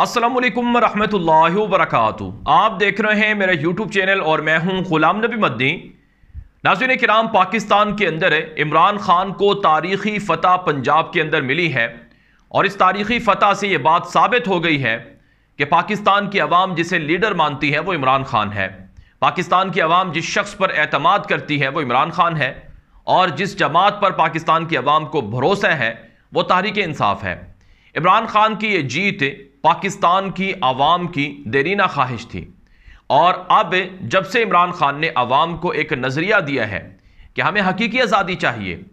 असलम वरहमल वरक आप देख रहे हैं मेरा यूट्यूब चैनल और मैं हूं गुलाम नबी मदनी नाजिन कराम पाकिस्तान के अंदर इमरान खान को तारीखी फ़तह पंजाब के अंदर मिली है और इस तारीखी फ़तह से ये बात साबित हो गई है कि पाकिस्तान की आवाम जिसे लीडर मानती है वो इमरान खान है पाकिस्तान की आवाम जिस शख्स पर अतमाद करती है वो इमरान खान है और जिस जमात पर पाकिस्तान की आवाम को भरोसा है वो तहरीक इंसाफ है इमरान खान की ये जीत पाकिस्तान की आवाम की देरीना ख्वाहिश थी और अब जब से इमरान खान ने आवाम को एक नज़रिया दिया है कि हमें हकीकी आज़ादी चाहिए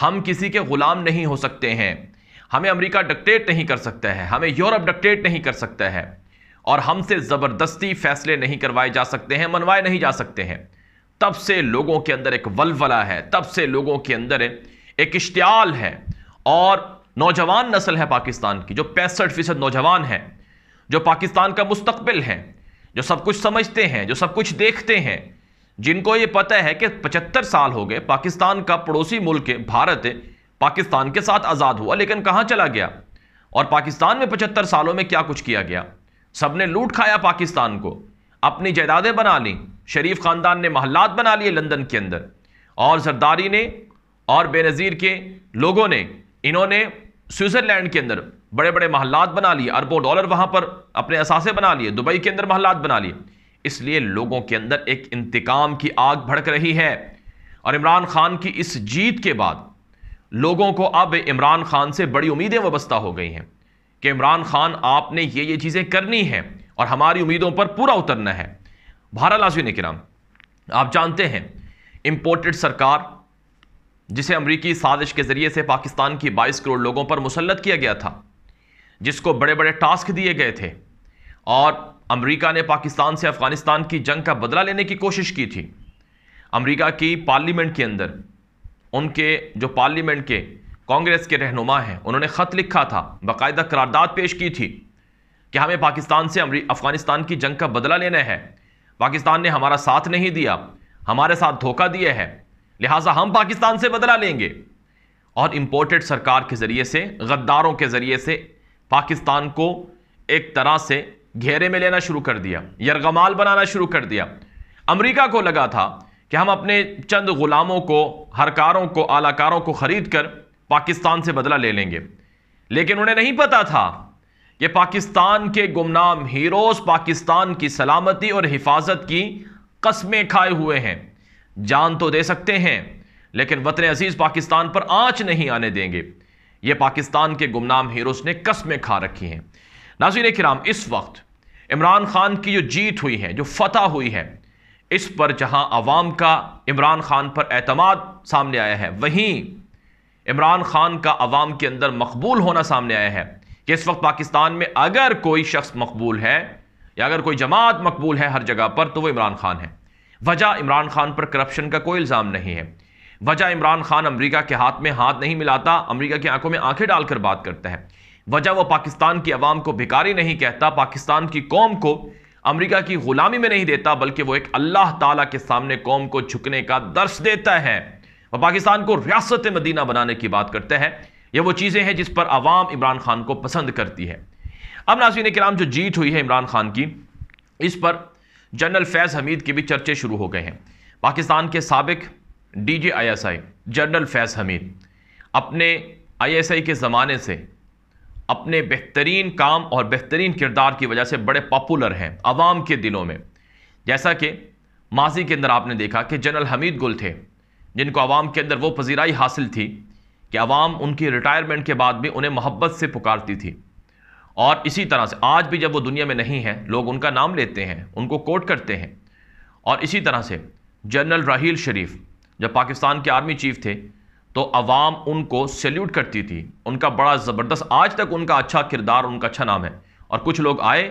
हम किसी के ग़ुलाम नहीं हो सकते हैं हमें अमेरिका डिक्टेट नहीं कर सकता है हमें यूरोप डिक्टेट नहीं कर सकता है और हमसे ज़बरदस्ती फैसले नहीं करवाए जा सकते हैं मनवाए नहीं जा सकते हैं तब से लोगों के अंदर एक वलवला है तब से लोगों के अंदर एक इश्तियाल है और नौजवान नस्ल है पाकिस्तान की जो पैंसठ फीसद नौजवान हैं जो पाकिस्तान का मुस्तबिल हैं जो सब कुछ समझते हैं जो सब कुछ देखते हैं जिनको ये पता है कि पचहत्तर साल हो गए पाकिस्तान का पड़ोसी मुल्क भारत पाकिस्तान के साथ आज़ाद हुआ लेकिन कहाँ चला गया और पाकिस्तान में पचहत्तर सालों में क्या कुछ किया गया सब ने लूट खाया पाकिस्तान को अपनी जायदादें बना ली शरीफ ख़ानदान ने महल्लात बना लिए लंदन के अंदर और जरदारी ने और बेनज़ीर के लोगों ने इन्होंने स्विट्ज़रलैंड के अंदर बड़े बड़े महल्लात बना लिए अरबों डॉलर वहाँ पर अपने असासे बना लिए दुबई के अंदर महल्लात बना लिए इसलिए लोगों के अंदर एक इंतकाम की आग भड़क रही है और इमरान खान की इस जीत के बाद लोगों को अब इमरान खान से बड़ी उम्मीदें वस्ता हो गई हैं कि इमरान खान आपने ये ये चीज़ें करनी हैं और हमारी उम्मीदों पर पूरा उतरना है भारत लाजी ने किराम आप जानते हैं इम्पोर्टेड सरकार जिसे अमरीकी साजिश के ज़रिए से पाकिस्तान की बाईस करोड़ लोगों पर मुसलत किया गया था जिसको बड़े बड़े टास्क दिए गए थे और अमरीका ने पाकिस्तान से अफ़गानिस्तान की जंग का बदला लेने की कोशिश की थी अमरीका की पार्लियामेंट के अंदर उनके जो पार्लियामेंट के कांग्रेस के रहनुमा हैं उन्होंने ख़त लिखा था बाकायदा करारदाद पेश की थी कि हमें पाकिस्तान से अफ़गानिस्तान की जंग का बदला लेना है पाकिस्तान ने हमारा साथ नहीं दिया हमारे साथ धोखा दिया है लिहाजा हम पाकिस्तान से बदला लेंगे और इम्पोर्टेड सरकार के ज़रिए से गद्दारों के ज़रिए से पाकिस्तान को एक तरह से घेरे में लेना शुरू कर दिया यरगमाल बनाना शुरू कर दिया अमेरिका को लगा था कि हम अपने चंद ग़ुलामों को हरकारों को आलाकारों को ख़रीद कर पाकिस्तान से बदला ले लेंगे लेकिन उन्हें नहीं पता था कि पाकिस्तान के गुमनाम हीरोज़ पाकिस्तान की सलामती और हिफाजत की कस्में खाए हुए हैं जान तो दे सकते हैं लेकिन वतन अजीज़ पाकिस्तान पर आँच नहीं आने देंगे ये पाकिस्तान के गुमनाम हीरोस ने कस्में खा रखी हैं नाजिन कराम इस वक्त इमरान खान की जो जीत हुई है जो फतह हुई है इस पर जहां आवाम का इमरान खान पर अतमाद सामने आया है वहीं इमरान खान का आवाम के अंदर मकबूल होना सामने आया है कि इस वक्त पाकिस्तान में अगर कोई शख्स मकबूल है या अगर कोई जमात मकबूल है हर जगह पर तो वह इमरान खान है वजह इमरान खान पर करप्शन का कोई इल्ज़ाम नहीं है वजह इमरान खान अमरीका के हाथ में हाथ नहीं मिलाता अमरीका की आंखों में आंखें डालकर बात करता है वजह वह पाकिस्तान की आवाम को भिकारी नहीं कहता पाकिस्तान की कौम को अमरीका की गुलामी में नहीं देता बल्कि वो एक अल्लाह ताला के सामने कौम को झुकने का दर्श देता है वह पाकिस्तान को रियासत मदीना बनाने की बात करता है यह वो चीज़ें हैं जिस पर आवाम इमरान खान को पसंद करती है अब नाजीन कराम जो जीत हुई है इमरान खान की इस पर जनरल फैज़ हमीद के भी चर्चे शुरू हो गए हैं पाकिस्तान के सबक D J I S I general Faiz Hamid अपने आई एस आई के ज़माने से अपने बेहतरीन काम और बेहतरीन किरदार की वजह से बड़े पॉपुलर हैं आवाम के दिलों में जैसा कि माजी के अंदर आपने देखा कि जनरल हमीद गुल थे जिनको आवाम के अंदर वो पजीराई हासिल थी कि आवाम उनकी रिटायरमेंट के बाद भी उन्हें मोहब्बत से पुकारती थी और इसी तरह से आज भी जब वो दुनिया में नहीं है लोग उनका नाम लेते हैं उनको कोट करते हैं और इसी तरह से जनरल राहील शरीफ जब पाकिस्तान के आर्मी चीफ थे तो अवाम उनको सैल्यूट करती थी उनका बड़ा ज़बरदस्त आज तक उनका अच्छा किरदार उनका अच्छा नाम है और कुछ लोग आए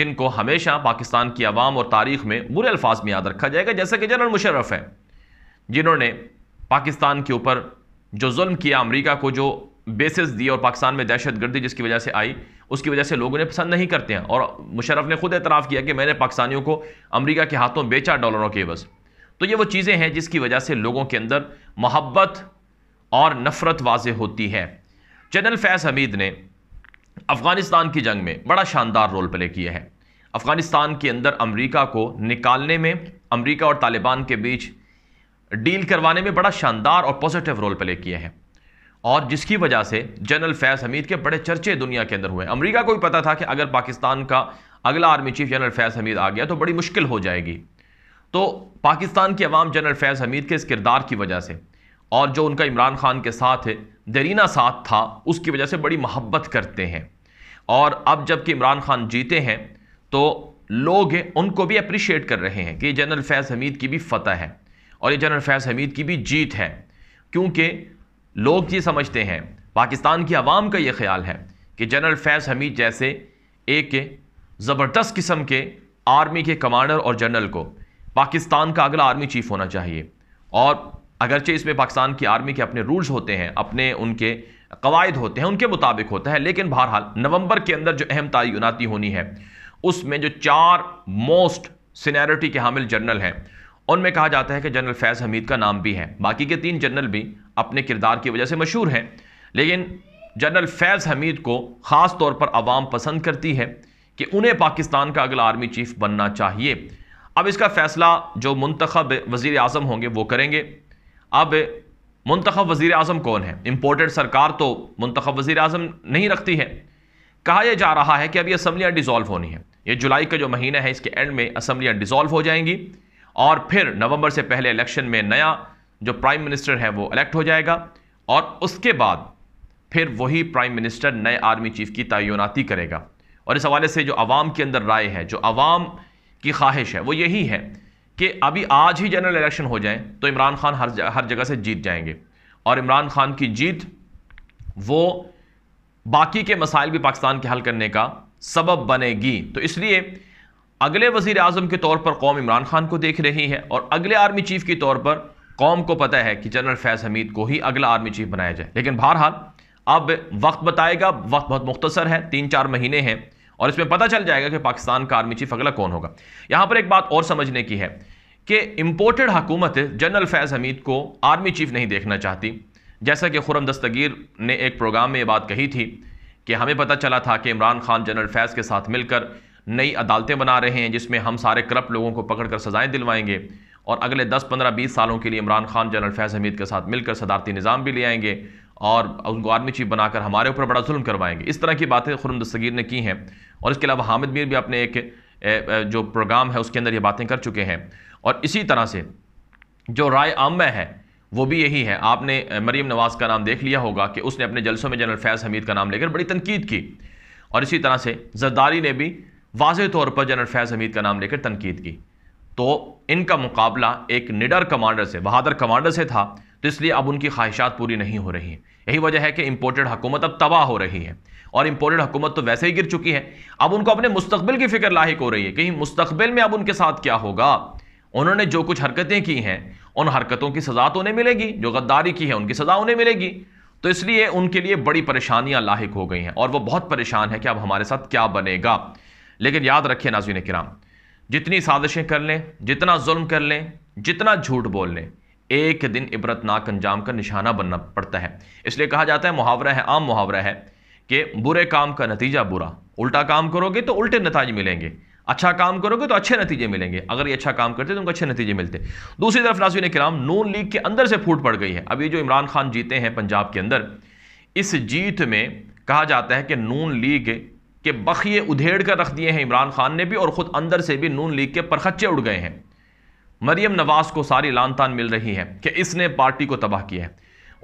जिनको हमेशा पाकिस्तान की आवाम और तारीख में बुरे अल्फाज में याद रखा जाएगा जैसे कि जनरल मुशर्रफ है जिन्होंने पाकिस्तान के ऊपर जो जुल्म किया अमेरिका को जो बेसिस दिए और पाकिस्तान में दहशत गर्दी जिसकी वजह से आई उसकी वजह से लोग उन्हें पसंद नहीं करते हैं और मुशरफ ने खुद एतराफ़ किया कि मैंने पाकिस्तानियों को अमरीका के हाथों बेचा डॉलरों के बस तो ये वो चीज़ें हैं जिसकी वजह से लोगों के अंदर मोहब्बत और नफ़रत वाज होती है जनरल फैज़ हमीद ने अफ़गानिस्तान की जंग में बड़ा शानदार रोल प्ले किया है अफ़गानिस्तान के अंदर अमरीका को निकालने में अमरीका और तालिबान के बीच डील करवाने में बड़ा शानदार और पॉजिटिव रोल प्ले किए हैं और जिसकी वजह से जनरल फैज़ हमीद के बड़े चर्चे दुनिया के अंदर हुए अमेरिका को भी पता था कि अगर पाकिस्तान का अगला army chief general Faiz Hamid आ गया तो बड़ी मुश्किल हो जाएगी तो पाकिस्तान की अवाम जनरल फैज़ हमीद के इस किरदार की वजह से और जो उनका इमरान खान के साथ दरीना साथ था उसकी वजह से बड़ी मोहब्बत करते हैं और अब जबकि इमरान खान जीते हैं तो लोग उनको भी अप्रिशिएट कर रहे हैं कि जनरल फैज़ हमीद की भी फतह है और ये जनरल फैज़ हमीद की भी जीत है क्योंकि लोग ये समझते हैं पाकिस्तान की आवाम का ये ख्याल है कि जनरल फैज़ हमीद जैसे एक ज़बरदस्त किस्म के आर्मी के कमांडर और जनरल को पाकिस्तान का अगला आर्मी चीफ होना चाहिए और अगरचे इसमें पाकिस्तान की आर्मी के अपने रूल्स होते हैं अपने उनके कवायद होते हैं उनके मुताबिक होता है लेकिन बहरहाल नवंबर के अंदर जो अहम तयनती होनी है उसमें जो चार मोस्ट सीनियरिटी के हामिल जनरल हैं उनमें कहा जाता है कि जनरल फैज़ हमीद का नाम भी है बाकी के तीन जनरल भी अपने किरदार की वजह से मशहूर हैं लेकिन जनरल फैज़ हमीद को ख़ास तौर पर आवाम पसंद करती है कि उन्हें पाकिस्तान का अगला आर्मी चीफ बनना चाहिए अब इसका फ़ैसला जो मंतखब वज़ी अजम होंगे वो करेंगे अब मंतखब वज़ी अजम कौन है इम्पोर्टेड सरकार तो मंतखब वज़ी अजम नहीं रखती है कहा यह जा रहा है कि अब असम्बलियाँ डिज़ोल्व होनी है ये जुलाई का जो महीना है इसके एंड में असम्बलियाँ डिज़ोल्व हो जाएंगी और फिर नवंबर से पहले इलेक्शन में नया जो प्राइम मिनिस्टर है वो इलेक्ट हो जाएगा और उसके बाद फिर वही प्राइम मिनिस्टर नए आर्मी चीफ की तयनती करेगा और इस हवाले से जो आवाम के अंदर राय है जो आवाम की ख्वाहिश है वो यही है कि अभी आज ही जनरल इलेक्शन हो जाए तो इमरान खान हर हर जगह से जीत जाएंगे और इमरान खान की जीत वो बाकी के मसाइल भी पाकिस्तान के हल करने का सबब बनेगी तो इसलिए अगले वजीर अजम के तौर पर कौम इमरान खान को देख रही है और अगले आर्मी चीफ के तौर पर कौम को पता है कि जनरल फैज़ हमीद को ही अगला आर्मी चीफ बनाया जाए लेकिन बहरहाल अब वक्त बताएगा वक्त बहुत मुख्तसर है तीन चार महीने हैं और इसमें पता चल जाएगा कि पाकिस्तान का आर्मी चीफ अगला कौन होगा यहाँ पर एक बात और समझने की है कि इम्पोर्टेड हकूमत जनरल फैज़ हमीद को आर्मी चीफ नहीं देखना चाहती जैसा कि खुरम दस्तगीर ने एक प्रोग्राम में ये बात कही थी कि हमें पता चला था कि इमरान खान जनरल फैज़ के साथ मिलकर नई अदालतें बना रहे हैं जिसमें हम सारे करप्ट लोगों को पकड़ कर सज़ाएँ दिलवाएंगे और अगले 10-15 20 सालों के लिए इमरान खान जनरल फैज़ हमीद के साथ मिलकर सदारती निज़ाम भी ले आएंगे और उनको आर्मी चीफ बनाकर हमारे ऊपर बड़ा जुल्म करवाएंगे इस तरह की बातें खुरम दस्तगीर ने की हैं और इसके अलावा हामिद मीर भी अपने एक जो प्रोग्राम है उसके अंदर ये बातें कर चुके हैं और इसी तरह से जो राय आम है वो भी यही है आपने मरीम नवाज़ का नाम देख लिया होगा कि उसने अपने जलसों में जनरल फैज़ हमीद का नाम लेकर बड़ी तनकीद की और इसी तरह से जरदारी ने भी वाज तौर पर जनरल फैज़ हमीद का नाम लेकर तनकीद की तो इनका मुकाबला एक निडर कमांडर से बहादुर कमांडर से था तो इसलिए अब उनकी ख्वाहिशात पूरी नहीं हो रही हैं यही वजह है कि इम्पोर्टेड हुकूमत अब तबाह हो रही है और इम्पोर्टेड हुकूमत तो वैसे ही गिर चुकी है अब उनको अपने मुस्तबिल की फिक्र लाक हो रही है कहीं मुस्तबिल में अब उनके साथ क्या होगा उन्होंने जो कुछ हरकतें की हैं उन हरकतों की सज़ा तो उन्हें मिलेगी जो गद्दारी की है उनकी सज़ा उन्हें मिलेगी तो इसलिए उनके लिए बड़ी परेशानियां लाक हो गई हैं और वह बहुत परेशान है कि अब हमारे साथ क्या बनेगा लेकिन याद रखिए नाजीन कराम जितनी साजिशें कर लें जितना जुल्म कर लें जितना झूठ बोल लें एक दिन इबरतनाक अंजाम का निशाना बनना पड़ता है इसलिए कहा जाता है मुहावरा है आम मुहावरा है कि बुरे काम का नतीजा बुरा उल्टा काम करोगे तो उल्टे नतज मिलेंगे अच्छा काम करोगे तो अच्छे नतीजे मिलेंगे अगर ये अच्छा काम करते तो उनको अच्छे नतीजे मिलते दूसरी तरफ नाजिन कराम नून लीग के अंदर से फूट पड़ गई है अब ये जो इमरान खान जीते हैं पंजाब के अंदर इस जीत में कहा जाता है कि नून लीग के बखिए उधेड़ कर रख दिए हैं इमरान खान ने भी और ख़ुद अंदर से भी नून लीग के परखच्चे उड़ गए हैं मरीम नवाज़ को सारी तान मिल रही है कि इसने पार्टी को तबाह किया है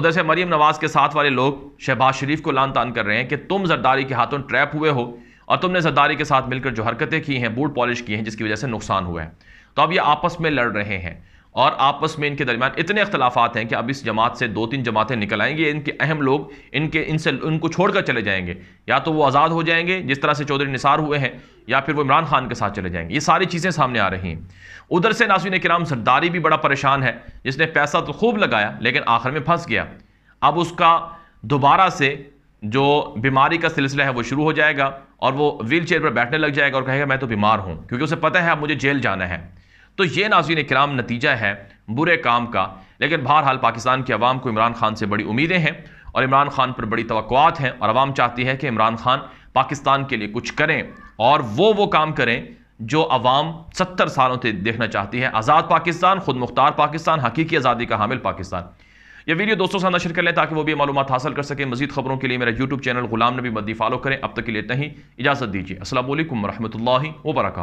उधर से मरीम नवाज़ के साथ वाले लोग शहबाज शरीफ को तान कर रहे हैं कि तुम जरदारी के हाथों ट्रैप हुए हो और तुमने जरदारी के साथ मिलकर जो हरकतें की हैं बूट पॉलिश की हैं जिसकी वजह से नुकसान हुआ है तो अब ये आपस में लड़ रहे हैं और आपस में इनके दरमियान इतने अख्तलाफात हैं कि अब इस जमात से दो तीन जमातें निकल आएंगी इनके अहम लोग इनके इनसे उनको छोड़कर चले जाएंगे या तो वो आज़ाद हो जाएंगे जिस तरह से चौधरी निसार हुए हैं या फिर वो इमरान खान के साथ चले जाएंगे ये सारी चीज़ें सामने आ रही हैं उधर से नासिन कराम सरदारी भी बड़ा परेशान है जिसने पैसा तो खूब लगाया लेकिन आखिर में फंस गया अब उसका दोबारा से जो बीमारी का सिलसिला है वो शुरू हो जाएगा और वो व्हील चेयर पर बैठने लग जाएगा और कहेगा मैं तो बीमार हूँ क्योंकि उसे पता है अब मुझे जेल जाना है तो ये नाजीन कराम नतीजा है बुरे काम का लेकिन बहरहाल पाकिस्तान की आवाम को इमरान खान से बड़ी उम्मीदें हैं और इमरान खान पर बड़ी तो हैं और आवाम चाहती है कि इमरान खान पाकिस्तान के लिए कुछ करें और वो वो काम करें जो अवाम सत्तर सालों से देखना चाहती है आज़ाद पाकिस्तान खुद मुख्तार पाकिस्तान हकीकी आज़ादी का हामिल पाकिस्तान यह वीडियो दोस्तों से नशर कर लें ताकि वो भी मालूम हासिल कर सकें मजीद खबरों के लिए मेरा यूट्यूब चैनल गुलाम नबी मद्दी फॉलो करें अब तक के लिए इतना ही इजाज़त दीजिए असल वरहमल वर्क